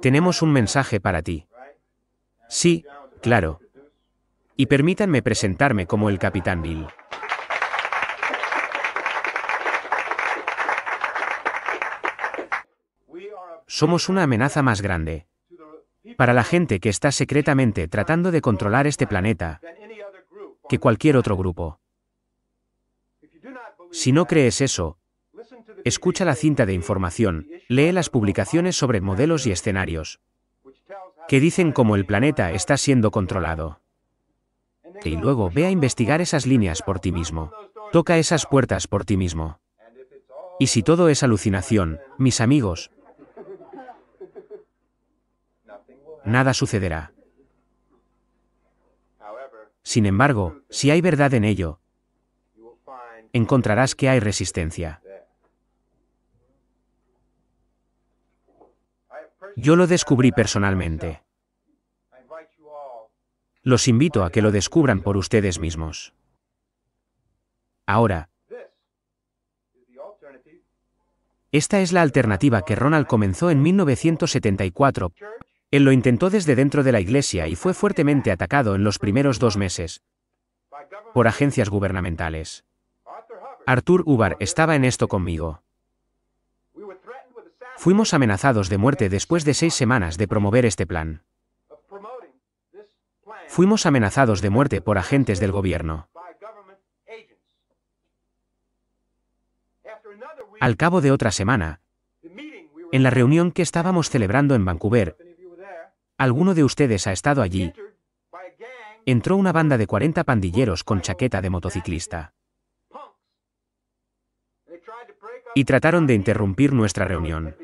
Tenemos un mensaje para ti. Sí, claro. Y permítanme presentarme como el capitán Bill. Somos una amenaza más grande para la gente que está secretamente tratando de controlar este planeta que cualquier otro grupo. Si no crees eso, Escucha la cinta de información, lee las publicaciones sobre modelos y escenarios que dicen cómo el planeta está siendo controlado. Y luego ve a investigar esas líneas por ti mismo. Toca esas puertas por ti mismo. Y si todo es alucinación, mis amigos, nada sucederá. Sin embargo, si hay verdad en ello, encontrarás que hay resistencia. Yo lo descubrí personalmente. Los invito a que lo descubran por ustedes mismos. Ahora, esta es la alternativa que Ronald comenzó en 1974. Él lo intentó desde dentro de la iglesia y fue fuertemente atacado en los primeros dos meses por agencias gubernamentales. Arthur Ubar estaba en esto conmigo. Fuimos amenazados de muerte después de seis semanas de promover este plan. Fuimos amenazados de muerte por agentes del gobierno. Al cabo de otra semana, en la reunión que estábamos celebrando en Vancouver, alguno de ustedes ha estado allí, entró una banda de 40 pandilleros con chaqueta de motociclista. Y trataron de interrumpir nuestra reunión.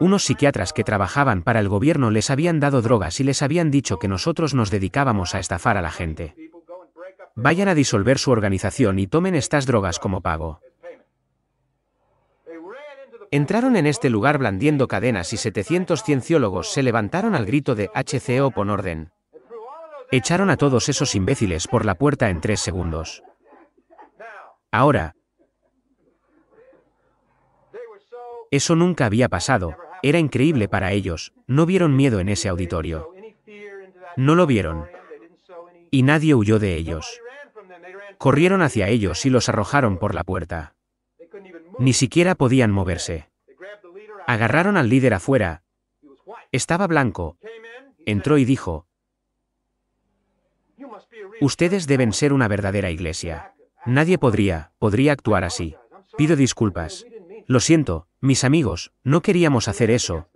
Unos psiquiatras que trabajaban para el gobierno les habían dado drogas y les habían dicho que nosotros nos dedicábamos a estafar a la gente. Vayan a disolver su organización y tomen estas drogas como pago. Entraron en este lugar blandiendo cadenas y 700 cienciólogos se levantaron al grito de HCO pon orden. Echaron a todos esos imbéciles por la puerta en tres segundos. Ahora, eso nunca había pasado, era increíble para ellos, no vieron miedo en ese auditorio. No lo vieron. Y nadie huyó de ellos. Corrieron hacia ellos y los arrojaron por la puerta. Ni siquiera podían moverse. Agarraron al líder afuera. Estaba blanco. Entró y dijo, Ustedes deben ser una verdadera iglesia. Nadie podría, podría actuar así. Pido disculpas. Lo siento, mis amigos, no queríamos hacer eso.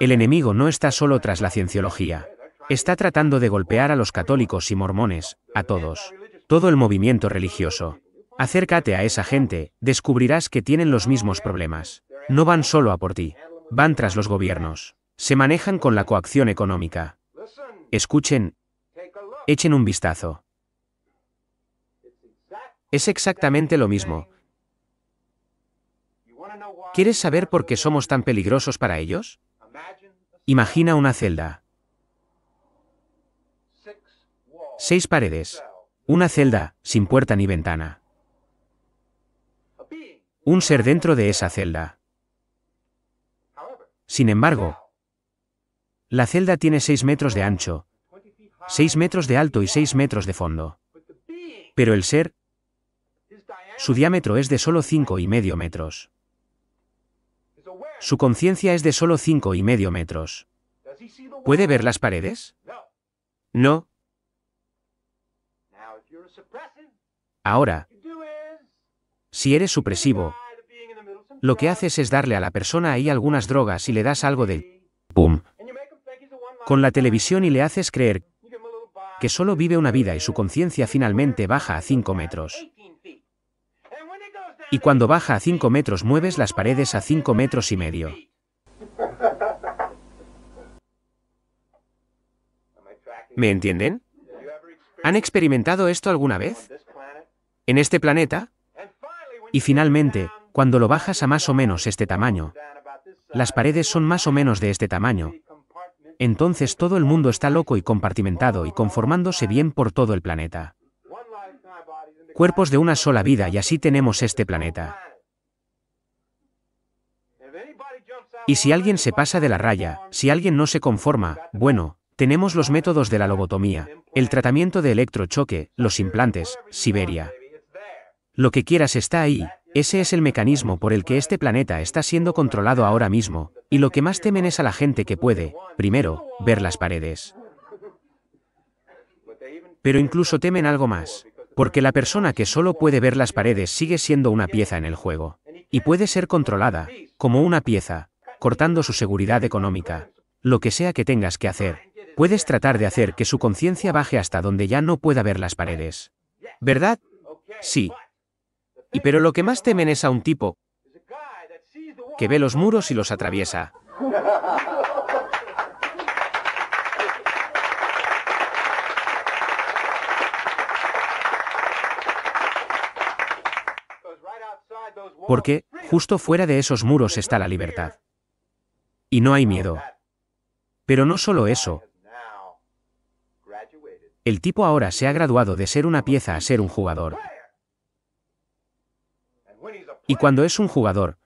El enemigo no está solo tras la cienciología. Está tratando de golpear a los católicos y mormones, a todos. Todo el movimiento religioso. Acércate a esa gente, descubrirás que tienen los mismos problemas. No van solo a por ti. Van tras los gobiernos. Se manejan con la coacción económica. Escuchen. Echen un vistazo. Es exactamente lo mismo, ¿Quieres saber por qué somos tan peligrosos para ellos? Imagina una celda. Seis paredes. Una celda, sin puerta ni ventana. Un ser dentro de esa celda. Sin embargo, la celda tiene seis metros de ancho, seis metros de alto y seis metros de fondo. Pero el ser, su diámetro es de solo 5 y medio metros. Su conciencia es de solo cinco y medio metros. ¿Puede ver las paredes? No. Ahora, si eres supresivo, lo que haces es darle a la persona ahí algunas drogas y le das algo de... ¡Pum! Con la televisión y le haces creer que solo vive una vida y su conciencia finalmente baja a 5 metros. Y cuando baja a 5 metros mueves las paredes a 5 metros y medio. ¿Me entienden? ¿Han experimentado esto alguna vez? ¿En este planeta? Y finalmente, cuando lo bajas a más o menos este tamaño, las paredes son más o menos de este tamaño. Entonces todo el mundo está loco y compartimentado y conformándose bien por todo el planeta cuerpos de una sola vida y así tenemos este planeta. Y si alguien se pasa de la raya, si alguien no se conforma, bueno, tenemos los métodos de la lobotomía, el tratamiento de electrochoque, los implantes, Siberia. Lo que quieras está ahí, ese es el mecanismo por el que este planeta está siendo controlado ahora mismo, y lo que más temen es a la gente que puede, primero, ver las paredes. Pero incluso temen algo más. Porque la persona que solo puede ver las paredes sigue siendo una pieza en el juego. Y puede ser controlada, como una pieza, cortando su seguridad económica. Lo que sea que tengas que hacer, puedes tratar de hacer que su conciencia baje hasta donde ya no pueda ver las paredes. ¿Verdad? Sí. Y pero lo que más temen es a un tipo que ve los muros y los atraviesa. Porque, justo fuera de esos muros está la libertad. Y no hay miedo. Pero no solo eso. El tipo ahora se ha graduado de ser una pieza a ser un jugador. Y cuando es un jugador,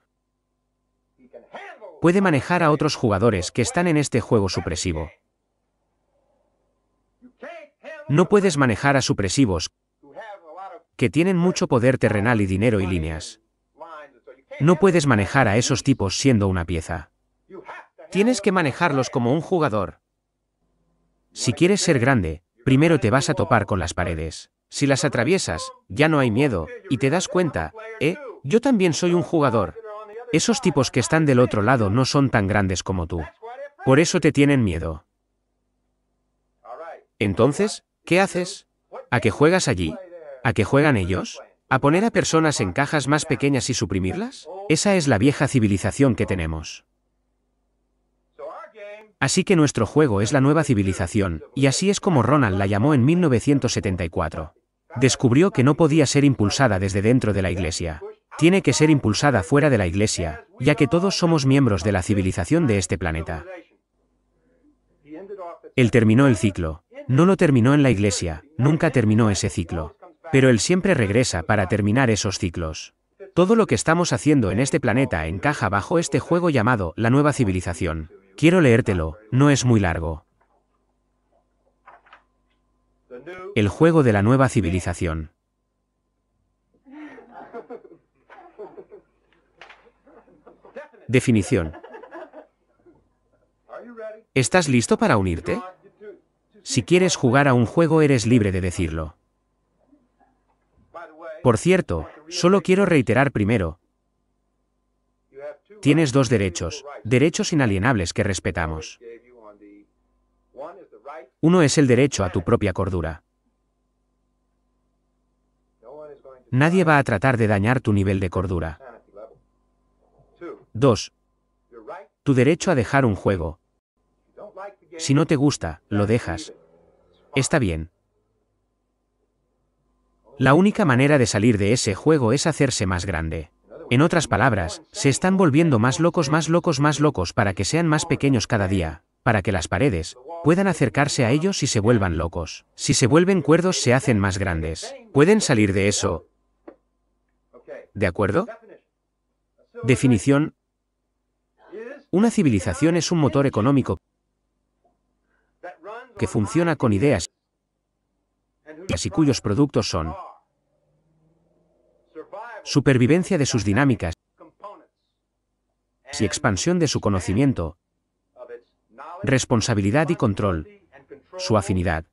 puede manejar a otros jugadores que están en este juego supresivo. No puedes manejar a supresivos que tienen mucho poder terrenal y dinero y líneas. No puedes manejar a esos tipos siendo una pieza. Tienes que manejarlos como un jugador. Si quieres ser grande, primero te vas a topar con las paredes. Si las atraviesas, ya no hay miedo, y te das cuenta, eh, yo también soy un jugador. Esos tipos que están del otro lado no son tan grandes como tú. Por eso te tienen miedo. Entonces, ¿qué haces? ¿A qué juegas allí? ¿A qué juegan ellos? ¿A poner a personas en cajas más pequeñas y suprimirlas? Esa es la vieja civilización que tenemos. Así que nuestro juego es la nueva civilización, y así es como Ronald la llamó en 1974. Descubrió que no podía ser impulsada desde dentro de la iglesia. Tiene que ser impulsada fuera de la iglesia, ya que todos somos miembros de la civilización de este planeta. Él terminó el ciclo. No lo terminó en la iglesia, nunca terminó ese ciclo. Pero Él siempre regresa para terminar esos ciclos. Todo lo que estamos haciendo en este planeta encaja bajo este juego llamado la nueva civilización. Quiero leértelo, no es muy largo. El juego de la nueva civilización. Definición. ¿Estás listo para unirte? Si quieres jugar a un juego eres libre de decirlo. Por cierto, solo quiero reiterar primero, tienes dos derechos, derechos inalienables que respetamos. Uno es el derecho a tu propia cordura. Nadie va a tratar de dañar tu nivel de cordura. Dos, tu derecho a dejar un juego. Si no te gusta, lo dejas. Está bien, la única manera de salir de ese juego es hacerse más grande. En otras palabras, se están volviendo más locos, más locos, más locos para que sean más pequeños cada día, para que las paredes puedan acercarse a ellos y se vuelvan locos. Si se vuelven cuerdos se hacen más grandes. Pueden salir de eso. ¿De acuerdo? Definición. Una civilización es un motor económico que funciona con ideas y cuyos productos son supervivencia de sus dinámicas y expansión de su conocimiento, responsabilidad y control, su afinidad,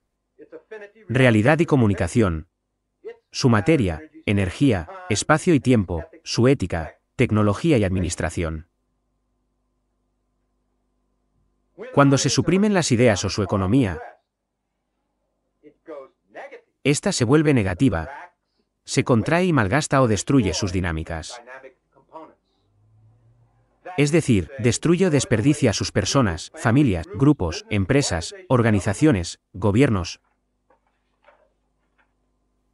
realidad y comunicación, su materia, energía, espacio y tiempo, su ética, tecnología y administración. Cuando se suprimen las ideas o su economía, esta se vuelve negativa, se contrae y malgasta o destruye sus dinámicas. Es decir, destruye o desperdicia a sus personas, familias, grupos, empresas, organizaciones, gobiernos,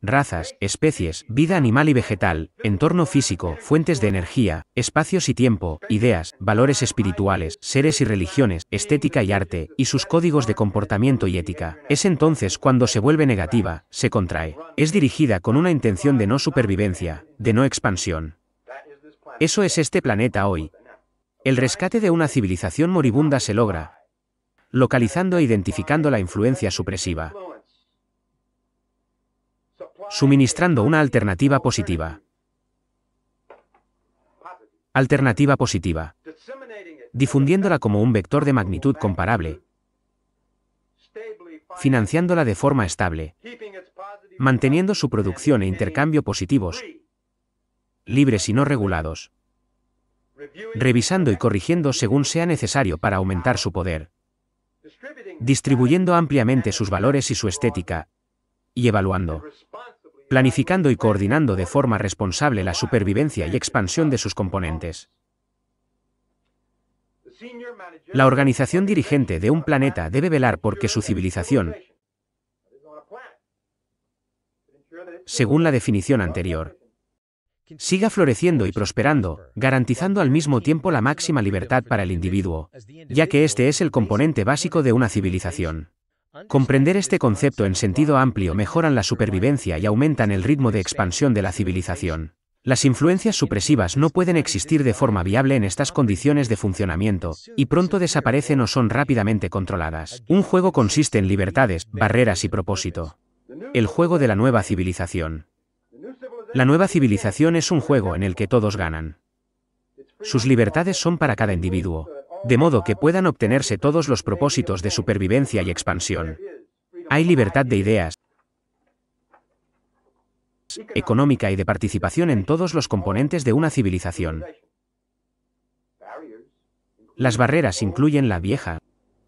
razas, especies, vida animal y vegetal, entorno físico, fuentes de energía, espacios y tiempo, ideas, valores espirituales, seres y religiones, estética y arte, y sus códigos de comportamiento y ética. Es entonces cuando se vuelve negativa, se contrae. Es dirigida con una intención de no supervivencia, de no expansión. Eso es este planeta hoy. El rescate de una civilización moribunda se logra, localizando e identificando la influencia supresiva suministrando una alternativa positiva. Alternativa positiva. Difundiéndola como un vector de magnitud comparable. Financiándola de forma estable. Manteniendo su producción e intercambio positivos. Libres y no regulados. Revisando y corrigiendo según sea necesario para aumentar su poder. Distribuyendo ampliamente sus valores y su estética. Y evaluando planificando y coordinando de forma responsable la supervivencia y expansión de sus componentes. La organización dirigente de un planeta debe velar porque su civilización, según la definición anterior, siga floreciendo y prosperando, garantizando al mismo tiempo la máxima libertad para el individuo, ya que este es el componente básico de una civilización. Comprender este concepto en sentido amplio mejoran la supervivencia y aumentan el ritmo de expansión de la civilización. Las influencias supresivas no pueden existir de forma viable en estas condiciones de funcionamiento, y pronto desaparecen o son rápidamente controladas. Un juego consiste en libertades, barreras y propósito. El juego de la nueva civilización. La nueva civilización es un juego en el que todos ganan. Sus libertades son para cada individuo, de modo que puedan obtenerse todos los propósitos de supervivencia y expansión. Hay libertad de ideas, económica y de participación en todos los componentes de una civilización. Las barreras incluyen la vieja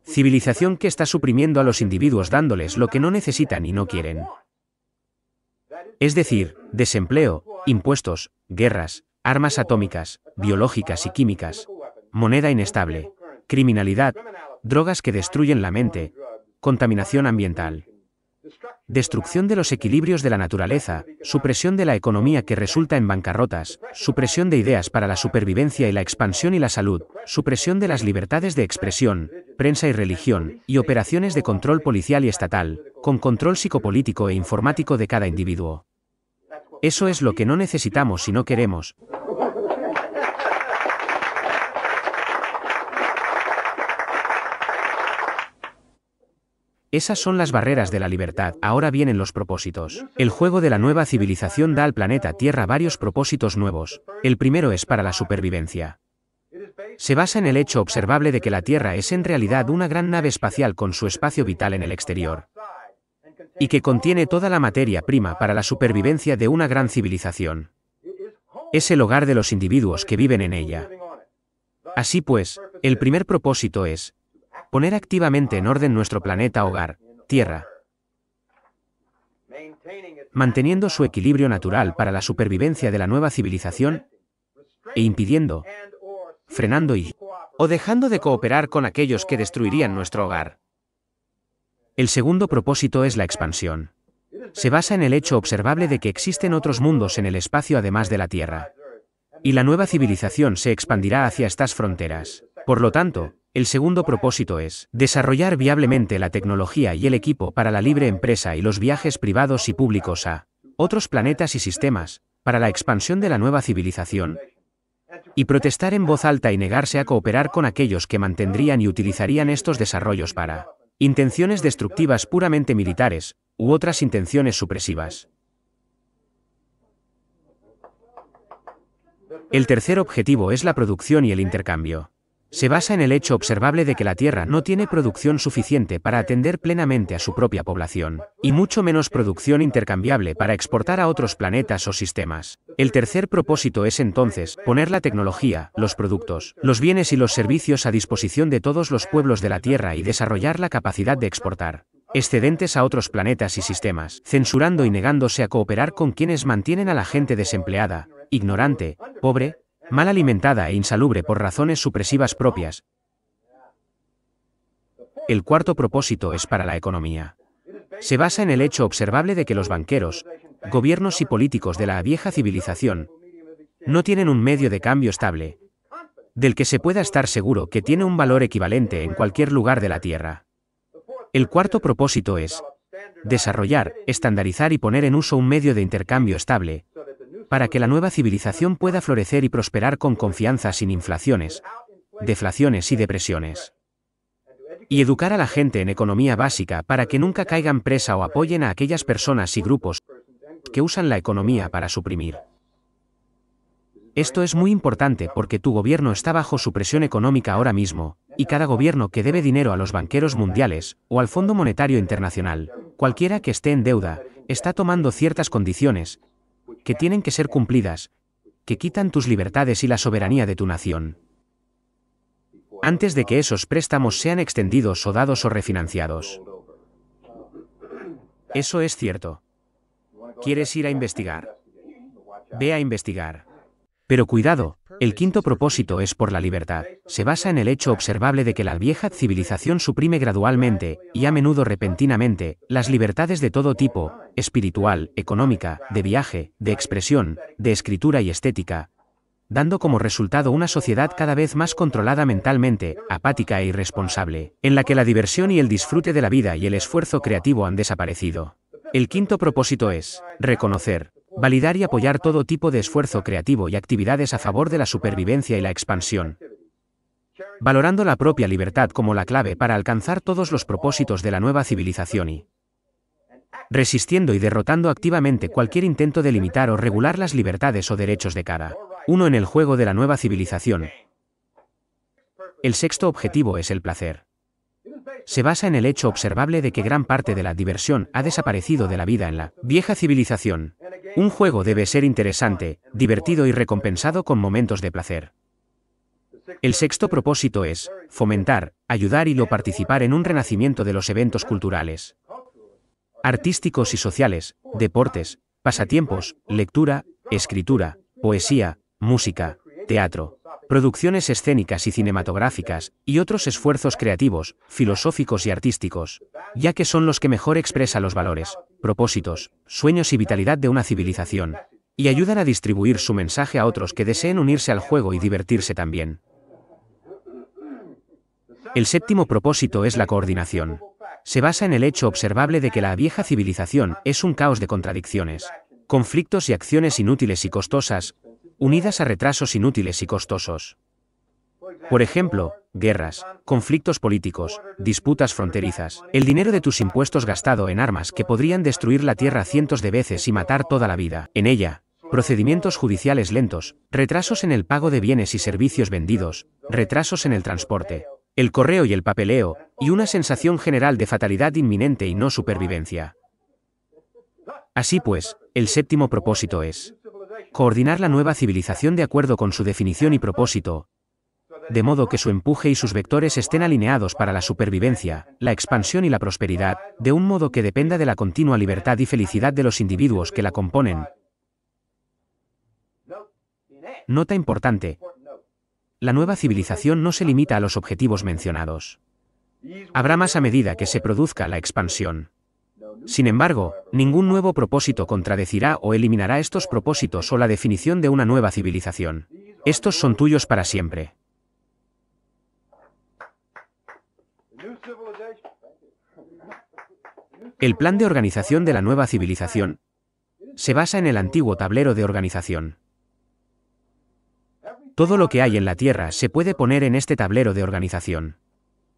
civilización que está suprimiendo a los individuos dándoles lo que no necesitan y no quieren. Es decir, desempleo, impuestos, guerras, armas atómicas, biológicas y químicas, moneda inestable, criminalidad, drogas que destruyen la mente, contaminación ambiental, destrucción de los equilibrios de la naturaleza, supresión de la economía que resulta en bancarrotas, supresión de ideas para la supervivencia y la expansión y la salud, supresión de las libertades de expresión, prensa y religión, y operaciones de control policial y estatal, con control psicopolítico e informático de cada individuo. Eso es lo que no necesitamos y no queremos, Esas son las barreras de la libertad. Ahora vienen los propósitos. El juego de la nueva civilización da al planeta Tierra varios propósitos nuevos. El primero es para la supervivencia. Se basa en el hecho observable de que la Tierra es en realidad una gran nave espacial con su espacio vital en el exterior y que contiene toda la materia prima para la supervivencia de una gran civilización. Es el hogar de los individuos que viven en ella. Así pues, el primer propósito es, Poner activamente en orden nuestro planeta hogar, Tierra, manteniendo su equilibrio natural para la supervivencia de la nueva civilización e impidiendo, frenando y o dejando de cooperar con aquellos que destruirían nuestro hogar. El segundo propósito es la expansión. Se basa en el hecho observable de que existen otros mundos en el espacio además de la Tierra. Y la nueva civilización se expandirá hacia estas fronteras. Por lo tanto, el segundo propósito es desarrollar viablemente la tecnología y el equipo para la libre empresa y los viajes privados y públicos a otros planetas y sistemas, para la expansión de la nueva civilización. Y protestar en voz alta y negarse a cooperar con aquellos que mantendrían y utilizarían estos desarrollos para intenciones destructivas puramente militares, u otras intenciones supresivas. El tercer objetivo es la producción y el intercambio se basa en el hecho observable de que la Tierra no tiene producción suficiente para atender plenamente a su propia población, y mucho menos producción intercambiable para exportar a otros planetas o sistemas. El tercer propósito es entonces poner la tecnología, los productos, los bienes y los servicios a disposición de todos los pueblos de la Tierra y desarrollar la capacidad de exportar excedentes a otros planetas y sistemas, censurando y negándose a cooperar con quienes mantienen a la gente desempleada, ignorante, pobre, mal alimentada e insalubre por razones supresivas propias. El cuarto propósito es para la economía. Se basa en el hecho observable de que los banqueros, gobiernos y políticos de la vieja civilización no tienen un medio de cambio estable, del que se pueda estar seguro que tiene un valor equivalente en cualquier lugar de la Tierra. El cuarto propósito es desarrollar, estandarizar y poner en uso un medio de intercambio estable, para que la nueva civilización pueda florecer y prosperar con confianza sin inflaciones, deflaciones y depresiones. Y educar a la gente en economía básica para que nunca caigan presa o apoyen a aquellas personas y grupos que usan la economía para suprimir. Esto es muy importante porque tu gobierno está bajo su presión económica ahora mismo, y cada gobierno que debe dinero a los banqueros mundiales o al Fondo Monetario Internacional, cualquiera que esté en deuda, está tomando ciertas condiciones que tienen que ser cumplidas, que quitan tus libertades y la soberanía de tu nación. Antes de que esos préstamos sean extendidos o dados o refinanciados. Eso es cierto. ¿Quieres ir a investigar? Ve a investigar. Pero cuidado, el quinto propósito es por la libertad. Se basa en el hecho observable de que la vieja civilización suprime gradualmente, y a menudo repentinamente, las libertades de todo tipo, espiritual, económica, de viaje, de expresión, de escritura y estética, dando como resultado una sociedad cada vez más controlada mentalmente, apática e irresponsable, en la que la diversión y el disfrute de la vida y el esfuerzo creativo han desaparecido. El quinto propósito es reconocer, Validar y apoyar todo tipo de esfuerzo creativo y actividades a favor de la supervivencia y la expansión. Valorando la propia libertad como la clave para alcanzar todos los propósitos de la nueva civilización y resistiendo y derrotando activamente cualquier intento de limitar o regular las libertades o derechos de cada uno en el juego de la nueva civilización. El sexto objetivo es el placer. Se basa en el hecho observable de que gran parte de la diversión ha desaparecido de la vida en la vieja civilización. Un juego debe ser interesante, divertido y recompensado con momentos de placer. El sexto propósito es fomentar, ayudar y lo participar en un renacimiento de los eventos culturales, artísticos y sociales, deportes, pasatiempos, lectura, escritura, poesía, música, teatro, producciones escénicas y cinematográficas, y otros esfuerzos creativos, filosóficos y artísticos, ya que son los que mejor expresa los valores, propósitos, sueños y vitalidad de una civilización, y ayudan a distribuir su mensaje a otros que deseen unirse al juego y divertirse también. El séptimo propósito es la coordinación. Se basa en el hecho observable de que la vieja civilización es un caos de contradicciones, conflictos y acciones inútiles y costosas, unidas a retrasos inútiles y costosos. Por ejemplo, guerras, conflictos políticos, disputas fronterizas, el dinero de tus impuestos gastado en armas que podrían destruir la tierra cientos de veces y matar toda la vida. En ella, procedimientos judiciales lentos, retrasos en el pago de bienes y servicios vendidos, retrasos en el transporte, el correo y el papeleo, y una sensación general de fatalidad inminente y no supervivencia. Así pues, el séptimo propósito es coordinar la nueva civilización de acuerdo con su definición y propósito, de modo que su empuje y sus vectores estén alineados para la supervivencia, la expansión y la prosperidad, de un modo que dependa de la continua libertad y felicidad de los individuos que la componen. Nota importante. La nueva civilización no se limita a los objetivos mencionados. Habrá más a medida que se produzca la expansión. Sin embargo, ningún nuevo propósito contradecirá o eliminará estos propósitos o la definición de una nueva civilización. Estos son tuyos para siempre. El plan de organización de la nueva civilización se basa en el antiguo tablero de organización. Todo lo que hay en la Tierra se puede poner en este tablero de organización.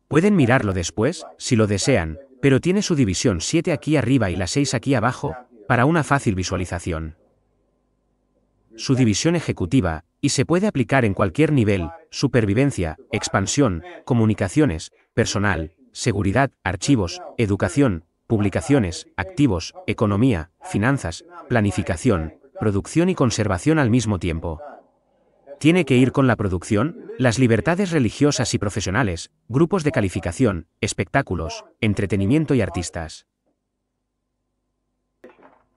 Pueden mirarlo después, si lo desean, pero tiene su división 7 aquí arriba y la 6 aquí abajo, para una fácil visualización. Su división ejecutiva, y se puede aplicar en cualquier nivel, supervivencia, expansión, comunicaciones, personal, seguridad, archivos, educación, publicaciones, activos, economía, finanzas, planificación, producción y conservación al mismo tiempo. Tiene que ir con la producción, las libertades religiosas y profesionales, grupos de calificación, espectáculos, entretenimiento y artistas.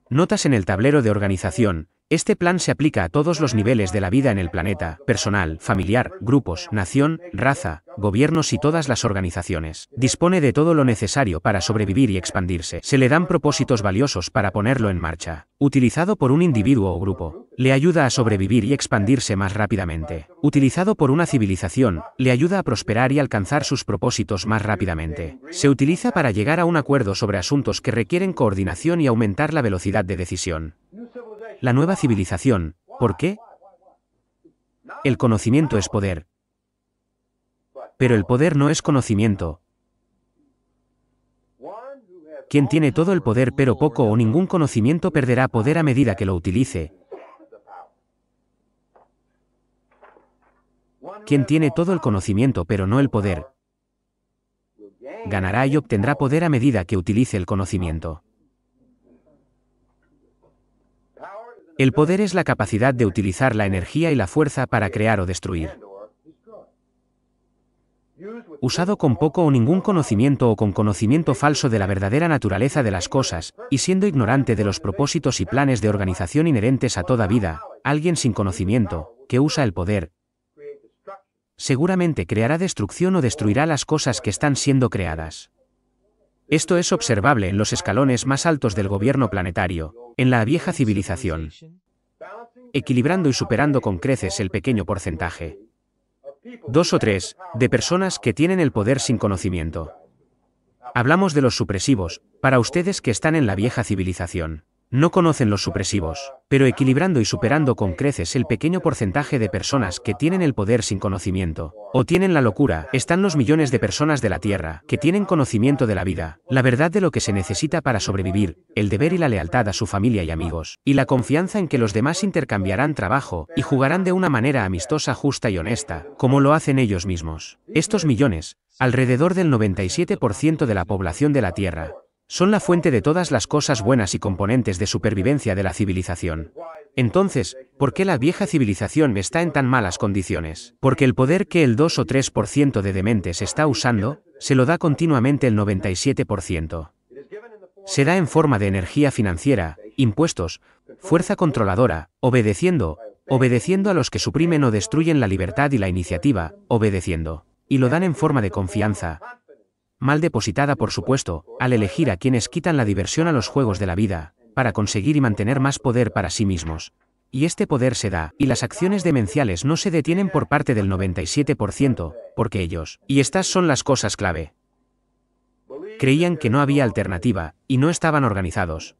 Notas en el tablero de organización. Este plan se aplica a todos los niveles de la vida en el planeta, personal, familiar, grupos, nación, raza, gobiernos y todas las organizaciones. Dispone de todo lo necesario para sobrevivir y expandirse. Se le dan propósitos valiosos para ponerlo en marcha. Utilizado por un individuo o grupo le ayuda a sobrevivir y expandirse más rápidamente. Utilizado por una civilización, le ayuda a prosperar y alcanzar sus propósitos más rápidamente. Se utiliza para llegar a un acuerdo sobre asuntos que requieren coordinación y aumentar la velocidad de decisión. La nueva civilización, ¿por qué? El conocimiento es poder. Pero el poder no es conocimiento. Quien tiene todo el poder pero poco o ningún conocimiento perderá poder a medida que lo utilice, Quien tiene todo el conocimiento pero no el poder, ganará y obtendrá poder a medida que utilice el conocimiento. El poder es la capacidad de utilizar la energía y la fuerza para crear o destruir. Usado con poco o ningún conocimiento o con conocimiento falso de la verdadera naturaleza de las cosas, y siendo ignorante de los propósitos y planes de organización inherentes a toda vida, alguien sin conocimiento, que usa el poder, seguramente creará destrucción o destruirá las cosas que están siendo creadas. Esto es observable en los escalones más altos del gobierno planetario, en la vieja civilización, equilibrando y superando con creces el pequeño porcentaje. Dos o tres, de personas que tienen el poder sin conocimiento. Hablamos de los supresivos, para ustedes que están en la vieja civilización. No conocen los supresivos, pero equilibrando y superando con creces el pequeño porcentaje de personas que tienen el poder sin conocimiento, o tienen la locura, están los millones de personas de la Tierra que tienen conocimiento de la vida, la verdad de lo que se necesita para sobrevivir, el deber y la lealtad a su familia y amigos, y la confianza en que los demás intercambiarán trabajo y jugarán de una manera amistosa, justa y honesta, como lo hacen ellos mismos. Estos millones, alrededor del 97% de la población de la Tierra, son la fuente de todas las cosas buenas y componentes de supervivencia de la civilización. Entonces, ¿por qué la vieja civilización está en tan malas condiciones? Porque el poder que el 2 o 3% de dementes está usando, se lo da continuamente el 97%. Se da en forma de energía financiera, impuestos, fuerza controladora, obedeciendo, obedeciendo a los que suprimen o destruyen la libertad y la iniciativa, obedeciendo. Y lo dan en forma de confianza, mal depositada por supuesto, al elegir a quienes quitan la diversión a los juegos de la vida, para conseguir y mantener más poder para sí mismos. Y este poder se da, y las acciones demenciales no se detienen por parte del 97%, porque ellos, y estas son las cosas clave. Creían que no había alternativa, y no estaban organizados.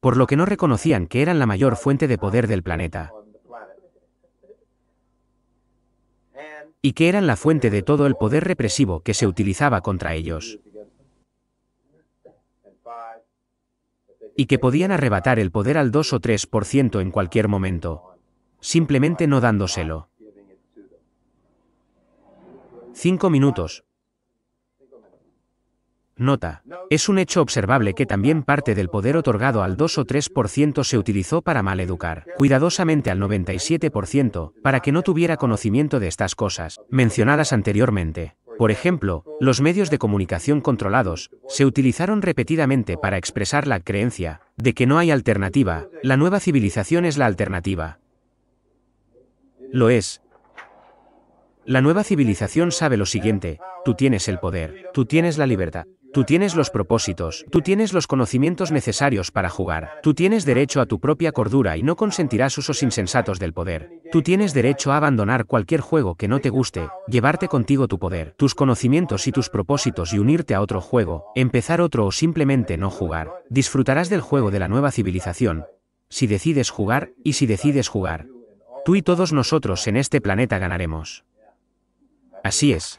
Por lo que no reconocían que eran la mayor fuente de poder del planeta. y que eran la fuente de todo el poder represivo que se utilizaba contra ellos. Y que podían arrebatar el poder al 2 o 3% en cualquier momento, simplemente no dándoselo. Cinco minutos, Nota. Es un hecho observable que también parte del poder otorgado al 2 o 3% se utilizó para maleducar, cuidadosamente al 97%, para que no tuviera conocimiento de estas cosas, mencionadas anteriormente. Por ejemplo, los medios de comunicación controlados se utilizaron repetidamente para expresar la creencia de que no hay alternativa, la nueva civilización es la alternativa. Lo es. La nueva civilización sabe lo siguiente, tú tienes el poder, tú tienes la libertad, Tú tienes los propósitos, tú tienes los conocimientos necesarios para jugar, tú tienes derecho a tu propia cordura y no consentirás usos insensatos del poder. Tú tienes derecho a abandonar cualquier juego que no te guste, llevarte contigo tu poder, tus conocimientos y tus propósitos y unirte a otro juego, empezar otro o simplemente no jugar. Disfrutarás del juego de la nueva civilización, si decides jugar, y si decides jugar. Tú y todos nosotros en este planeta ganaremos. Así es.